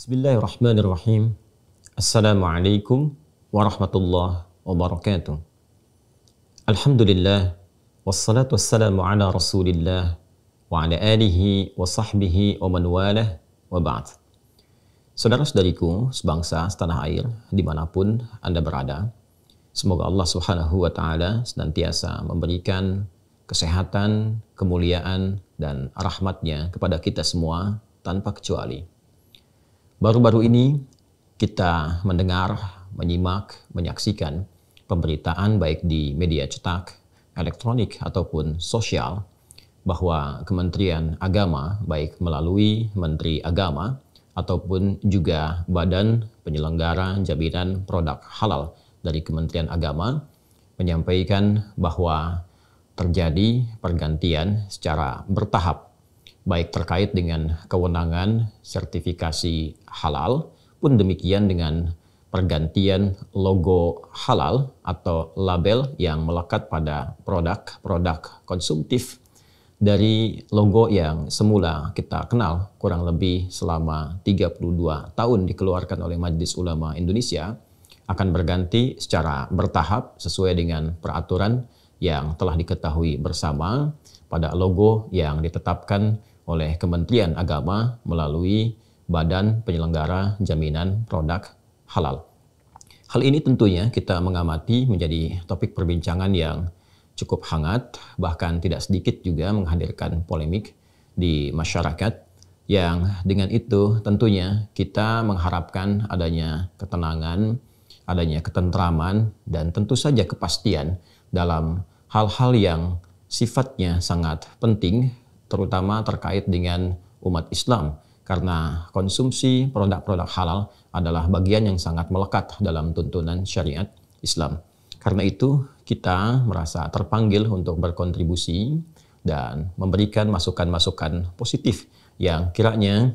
Bismillahirrahmanirrahim. Assalamualaikum warahmatullahi wabarakatuh. Alhamdulillah wassalatu wassalamu ala Rasulillah wa ala alihi wa sahbihi wa man walah wa ba'd. Saudara-saudariku sebangsa setanah air dimanapun Anda berada, semoga Allah Subhanahu wa taala senantiasa memberikan kesehatan, kemuliaan dan rahmatnya kepada kita semua tanpa kecuali. Baru-baru ini kita mendengar, menyimak, menyaksikan pemberitaan baik di media cetak, elektronik ataupun sosial bahwa Kementerian Agama baik melalui Menteri Agama ataupun juga Badan Penyelenggara Jaminan Produk Halal dari Kementerian Agama menyampaikan bahwa terjadi pergantian secara bertahap baik terkait dengan kewenangan sertifikasi halal pun demikian dengan pergantian logo halal atau label yang melekat pada produk-produk konsumtif dari logo yang semula kita kenal kurang lebih selama 32 tahun dikeluarkan oleh Majelis Ulama Indonesia akan berganti secara bertahap sesuai dengan peraturan yang telah diketahui bersama pada logo yang ditetapkan oleh Kementerian Agama melalui Badan Penyelenggara Jaminan Produk Halal. Hal ini tentunya kita mengamati menjadi topik perbincangan yang cukup hangat, bahkan tidak sedikit juga menghadirkan polemik di masyarakat yang dengan itu tentunya kita mengharapkan adanya ketenangan, adanya ketentraman, dan tentu saja kepastian dalam hal-hal yang sifatnya sangat penting terutama terkait dengan umat Islam karena konsumsi produk-produk halal adalah bagian yang sangat melekat dalam tuntunan syariat Islam. Karena itu, kita merasa terpanggil untuk berkontribusi dan memberikan masukan-masukan positif yang kiranya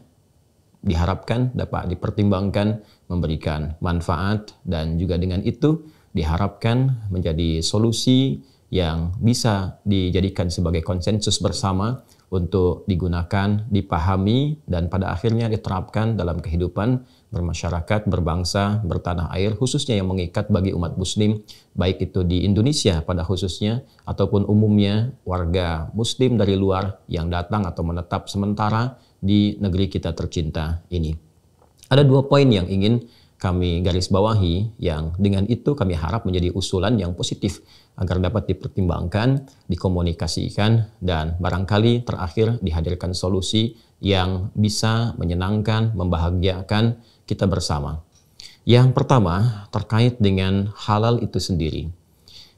diharapkan dapat dipertimbangkan memberikan manfaat dan juga dengan itu diharapkan menjadi solusi yang bisa dijadikan sebagai konsensus bersama untuk digunakan, dipahami, dan pada akhirnya diterapkan dalam kehidupan bermasyarakat, berbangsa, bertanah air, khususnya yang mengikat bagi umat muslim, baik itu di Indonesia pada khususnya, ataupun umumnya warga muslim dari luar yang datang atau menetap sementara di negeri kita tercinta ini. Ada dua poin yang ingin kami garis bawahi yang dengan itu kami harap menjadi usulan yang positif agar dapat dipertimbangkan, dikomunikasikan, dan barangkali terakhir dihadirkan solusi yang bisa menyenangkan, membahagiakan kita bersama. Yang pertama, terkait dengan halal itu sendiri.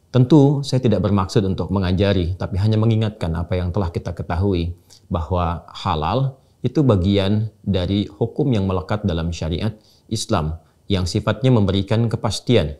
Tentu, saya tidak bermaksud untuk mengajari, tapi hanya mengingatkan apa yang telah kita ketahui bahwa halal itu bagian dari hukum yang melekat dalam syariat Islam yang sifatnya memberikan kepastian.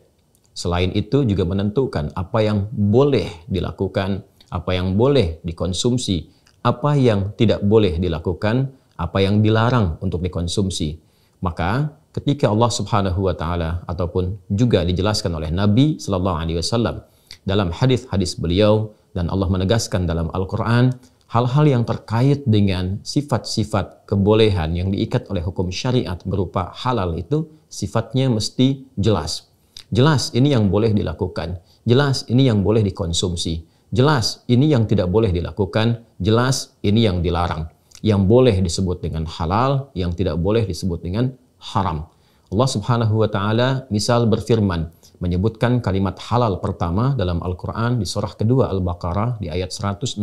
Selain itu juga menentukan apa yang boleh dilakukan, apa yang boleh dikonsumsi, apa yang tidak boleh dilakukan, apa yang dilarang untuk dikonsumsi. Maka ketika Allah Subhanahu wa taala ataupun juga dijelaskan oleh Nabi sallallahu alaihi wasallam dalam hadis-hadis beliau dan Allah menegaskan dalam Al-Qur'an hal-hal yang terkait dengan sifat-sifat kebolehan yang diikat oleh hukum syariat berupa halal itu sifatnya mesti jelas. Jelas ini yang boleh dilakukan, jelas ini yang boleh dikonsumsi, jelas ini yang tidak boleh dilakukan, jelas ini yang dilarang. Yang boleh disebut dengan halal, yang tidak boleh disebut dengan haram. Allah Subhanahu wa taala misal berfirman, menyebutkan kalimat halal pertama dalam Al-Quran di surah kedua Al-Baqarah di ayat 168.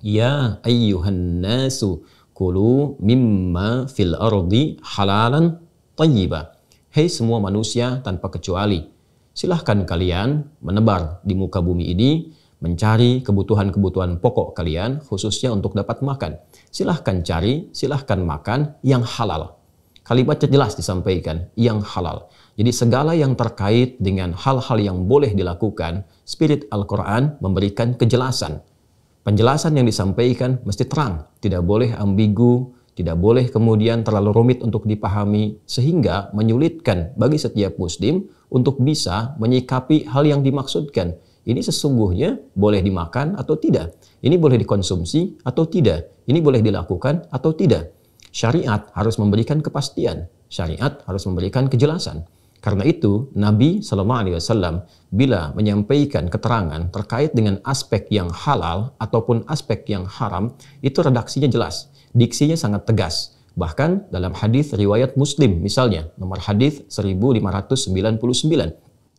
Ya ayyuhan nasu kulu mimma fil ardi halalan tayyiba. Hei semua manusia tanpa kecuali, silahkan kalian menebar di muka bumi ini, mencari kebutuhan-kebutuhan pokok kalian, khususnya untuk dapat makan. Silahkan cari, silahkan makan yang halal. kalimat jelas disampaikan, yang halal. Jadi segala yang terkait dengan hal-hal yang boleh dilakukan, Spirit Al-Quran memberikan kejelasan penjelasan yang disampaikan mesti terang, tidak boleh ambigu, tidak boleh kemudian terlalu rumit untuk dipahami sehingga menyulitkan bagi setiap muslim untuk bisa menyikapi hal yang dimaksudkan. Ini sesungguhnya boleh dimakan atau tidak. Ini boleh dikonsumsi atau tidak. Ini boleh dilakukan atau tidak. Syariat harus memberikan kepastian. Syariat harus memberikan kejelasan. Karena itu, Nabi Shallallahu Alaihi Wasallam bila menyampaikan keterangan terkait dengan aspek yang halal ataupun aspek yang haram, itu redaksinya jelas, diksinya sangat tegas. Bahkan dalam hadis riwayat Muslim misalnya, nomor hadis 1599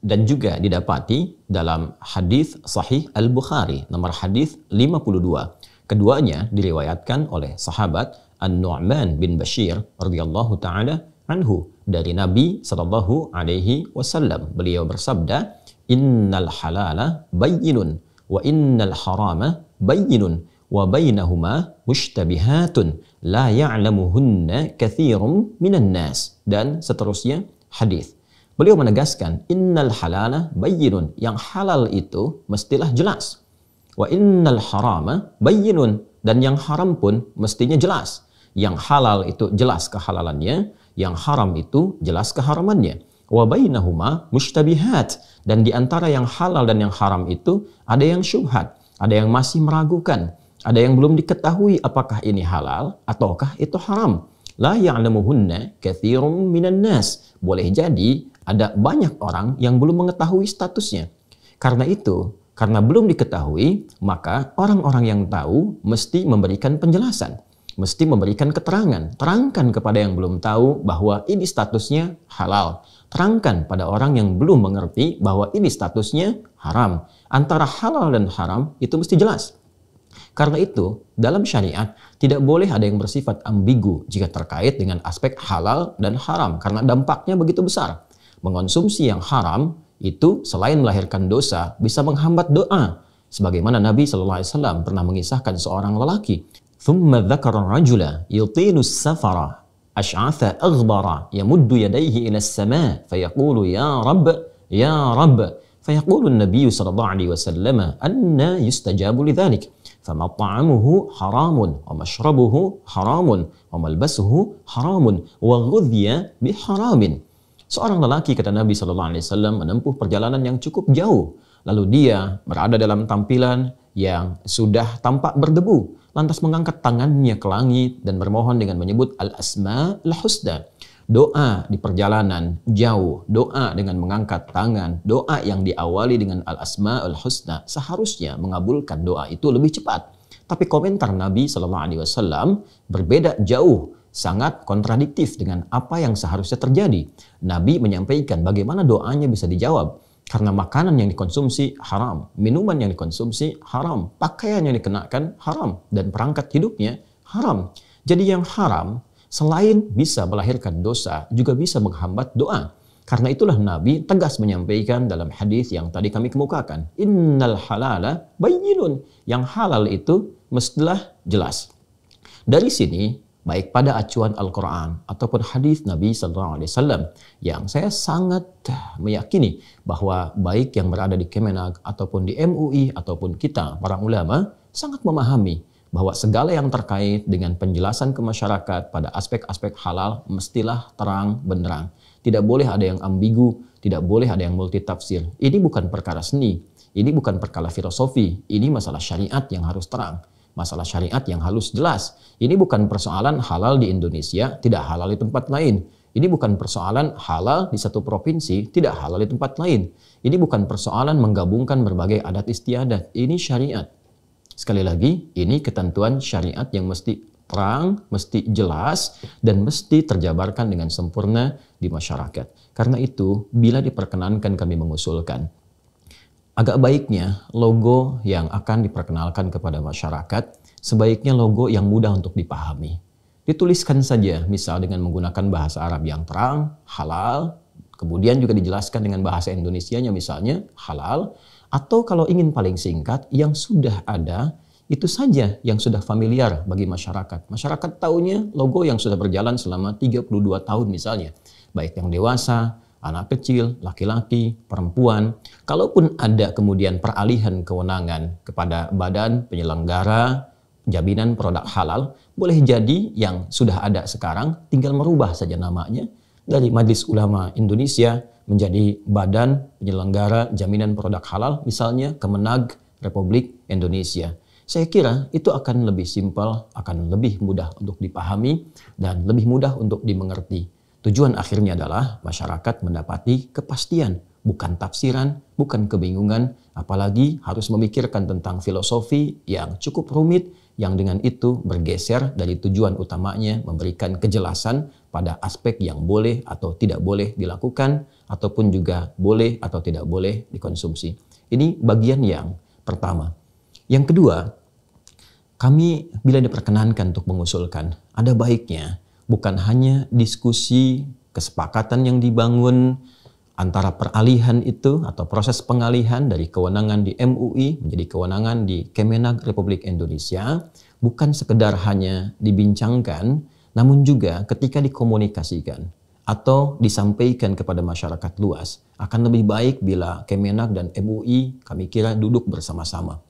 dan juga didapati dalam hadis sahih Al-Bukhari nomor hadis 52. Keduanya diriwayatkan oleh sahabat An-Nu'man bin Bashir radhiyallahu taala anhu dari Nabi Shallallahu Alaihi Wasallam. Beliau bersabda, Innal halala bayyinun wa innal harama bayyinun wa bainahuma mushtabihatun la ya'lamuhunna kathirum minan nas dan seterusnya hadis. Beliau menegaskan innal halala bayyinun yang halal itu mestilah jelas. Wa innal harama bayyinun dan yang haram pun mestinya jelas. Yang halal itu jelas kehalalannya, yang haram itu jelas keharamannya. Wabainahuma mushtabihat. Dan di antara yang halal dan yang haram itu ada yang syubhat, ada yang masih meragukan, ada yang belum diketahui apakah ini halal ataukah itu haram. La ya'lamuhunna katsirun minan nas. Boleh jadi ada banyak orang yang belum mengetahui statusnya. Karena itu, karena belum diketahui, maka orang-orang yang tahu mesti memberikan penjelasan mesti memberikan keterangan. Terangkan kepada yang belum tahu bahwa ini statusnya halal. Terangkan pada orang yang belum mengerti bahwa ini statusnya haram. Antara halal dan haram itu mesti jelas. Karena itu, dalam syariat tidak boleh ada yang bersifat ambigu jika terkait dengan aspek halal dan haram karena dampaknya begitu besar. Mengonsumsi yang haram itu selain melahirkan dosa bisa menghambat doa sebagaimana Nabi SAW pernah mengisahkan seorang lelaki ثم ذكر الرجل يطيل السفر أشعث أغبر يمد يديه إلى السماء فيقول يا رب يا رب فيقول النبي صلى الله عليه وسلم أن يستجاب لذلك فمطعمه حرام ومشربه حرام وملبسه حرام وغذي بحرام Seorang lelaki kata Nabi Shallallahu Alaihi Wasallam menempuh perjalanan yang cukup jauh, lalu dia berada dalam tampilan yang sudah tampak berdebu. lantas mengangkat tangannya ke langit dan bermohon dengan menyebut al asma al husna. Doa di perjalanan jauh, doa dengan mengangkat tangan, doa yang diawali dengan al asma al husna seharusnya mengabulkan doa itu lebih cepat. Tapi komentar Nabi Shallallahu Alaihi Wasallam berbeda jauh, sangat kontradiktif dengan apa yang seharusnya terjadi. Nabi menyampaikan bagaimana doanya bisa dijawab karena makanan yang dikonsumsi haram, minuman yang dikonsumsi haram, pakaian yang dikenakan haram, dan perangkat hidupnya haram. Jadi yang haram selain bisa melahirkan dosa, juga bisa menghambat doa. Karena itulah Nabi tegas menyampaikan dalam hadis yang tadi kami kemukakan, "Innal halala bayinun. Yang halal itu mestilah jelas. Dari sini baik pada acuan Al-Quran ataupun hadis Nabi Sallallahu Alaihi Wasallam yang saya sangat meyakini bahwa baik yang berada di Kemenag ataupun di MUI ataupun kita para ulama sangat memahami bahwa segala yang terkait dengan penjelasan ke masyarakat pada aspek-aspek halal mestilah terang benderang. Tidak boleh ada yang ambigu, tidak boleh ada yang multitafsir. Ini bukan perkara seni, ini bukan perkara filosofi, ini masalah syariat yang harus terang masalah syariat yang halus jelas. Ini bukan persoalan halal di Indonesia, tidak halal di tempat lain. Ini bukan persoalan halal di satu provinsi, tidak halal di tempat lain. Ini bukan persoalan menggabungkan berbagai adat istiadat. Ini syariat. Sekali lagi, ini ketentuan syariat yang mesti terang, mesti jelas, dan mesti terjabarkan dengan sempurna di masyarakat. Karena itu, bila diperkenankan kami mengusulkan, Agak baiknya logo yang akan diperkenalkan kepada masyarakat sebaiknya logo yang mudah untuk dipahami. Dituliskan saja misal dengan menggunakan bahasa Arab yang terang, halal, kemudian juga dijelaskan dengan bahasa Indonesianya misalnya halal, atau kalau ingin paling singkat yang sudah ada itu saja yang sudah familiar bagi masyarakat. Masyarakat taunya logo yang sudah berjalan selama 32 tahun misalnya, baik yang dewasa, anak kecil, laki-laki, perempuan. Kalaupun ada kemudian peralihan kewenangan kepada badan penyelenggara jaminan produk halal, boleh jadi yang sudah ada sekarang tinggal merubah saja namanya dari Majelis Ulama Indonesia menjadi Badan Penyelenggara Jaminan Produk Halal, misalnya Kemenag Republik Indonesia. Saya kira itu akan lebih simpel, akan lebih mudah untuk dipahami, dan lebih mudah untuk dimengerti. Tujuan akhirnya adalah masyarakat mendapati kepastian, bukan tafsiran, bukan kebingungan, apalagi harus memikirkan tentang filosofi yang cukup rumit yang dengan itu bergeser dari tujuan utamanya memberikan kejelasan pada aspek yang boleh atau tidak boleh dilakukan ataupun juga boleh atau tidak boleh dikonsumsi. Ini bagian yang pertama. Yang kedua, kami bila diperkenankan untuk mengusulkan, ada baiknya bukan hanya diskusi, kesepakatan yang dibangun antara peralihan itu atau proses pengalihan dari kewenangan di MUI menjadi kewenangan di Kemenag Republik Indonesia bukan sekedar hanya dibincangkan namun juga ketika dikomunikasikan atau disampaikan kepada masyarakat luas akan lebih baik bila Kemenag dan MUI kami kira duduk bersama-sama.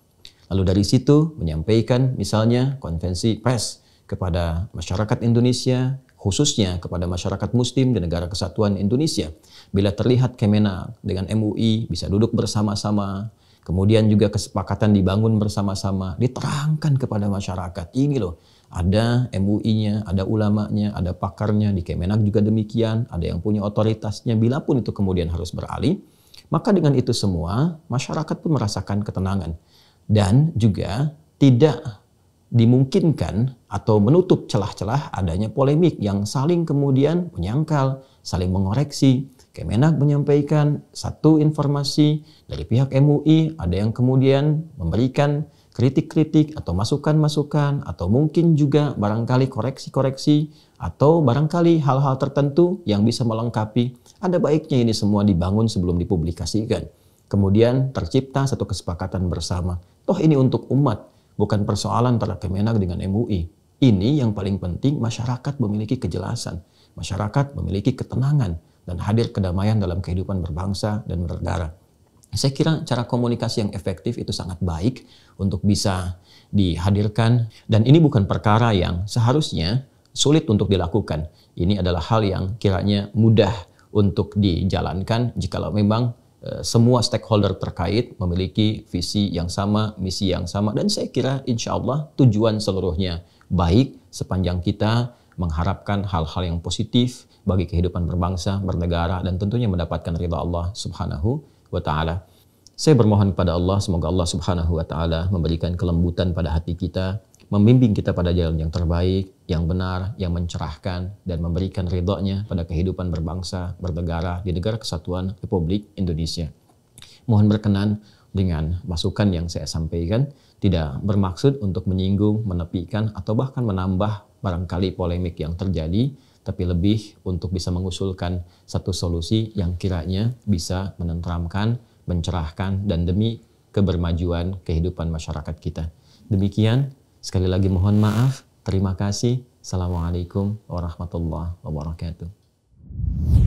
Lalu dari situ menyampaikan misalnya konvensi pers kepada masyarakat Indonesia, khususnya kepada masyarakat muslim di negara kesatuan Indonesia. Bila terlihat Kemenak dengan MUI bisa duduk bersama-sama, kemudian juga kesepakatan dibangun bersama-sama, diterangkan kepada masyarakat. Ini loh, ada MUI-nya, ada ulamanya, ada pakarnya, di Kemenak juga demikian, ada yang punya otoritasnya, bila pun itu kemudian harus beralih, maka dengan itu semua masyarakat pun merasakan ketenangan. Dan juga tidak dimungkinkan atau menutup celah-celah adanya polemik yang saling kemudian menyangkal, saling mengoreksi. Kemenak menyampaikan satu informasi dari pihak MUI, ada yang kemudian memberikan kritik-kritik atau masukan-masukan atau mungkin juga barangkali koreksi-koreksi atau barangkali hal-hal tertentu yang bisa melengkapi. Ada baiknya ini semua dibangun sebelum dipublikasikan. Kemudian tercipta satu kesepakatan bersama. Toh ini untuk umat bukan persoalan antara Kemenak dengan MUI. Ini yang paling penting masyarakat memiliki kejelasan, masyarakat memiliki ketenangan dan hadir kedamaian dalam kehidupan berbangsa dan bernegara. Saya kira cara komunikasi yang efektif itu sangat baik untuk bisa dihadirkan dan ini bukan perkara yang seharusnya sulit untuk dilakukan. Ini adalah hal yang kiranya mudah untuk dijalankan jika memang Eh, semua stakeholder terkait memiliki visi yang sama, misi yang sama, dan saya kira insya Allah tujuan seluruhnya baik sepanjang kita mengharapkan hal-hal yang positif bagi kehidupan berbangsa, bernegara, dan tentunya mendapatkan ridha Allah subhanahu wa ta'ala. Saya bermohon kepada Allah, semoga Allah subhanahu wa ta'ala memberikan kelembutan pada hati kita, membimbing kita pada jalan yang terbaik, yang benar, yang mencerahkan, dan memberikan ridhonya pada kehidupan berbangsa, bernegara di negara kesatuan Republik Indonesia. Mohon berkenan dengan masukan yang saya sampaikan, tidak bermaksud untuk menyinggung, menepikan, atau bahkan menambah barangkali polemik yang terjadi, tapi lebih untuk bisa mengusulkan satu solusi yang kiranya bisa menenteramkan, mencerahkan, dan demi kebermajuan kehidupan masyarakat kita. Demikian Sekali lagi mohon maaf. Terima kasih. Assalamualaikum warahmatullahi wabarakatuh.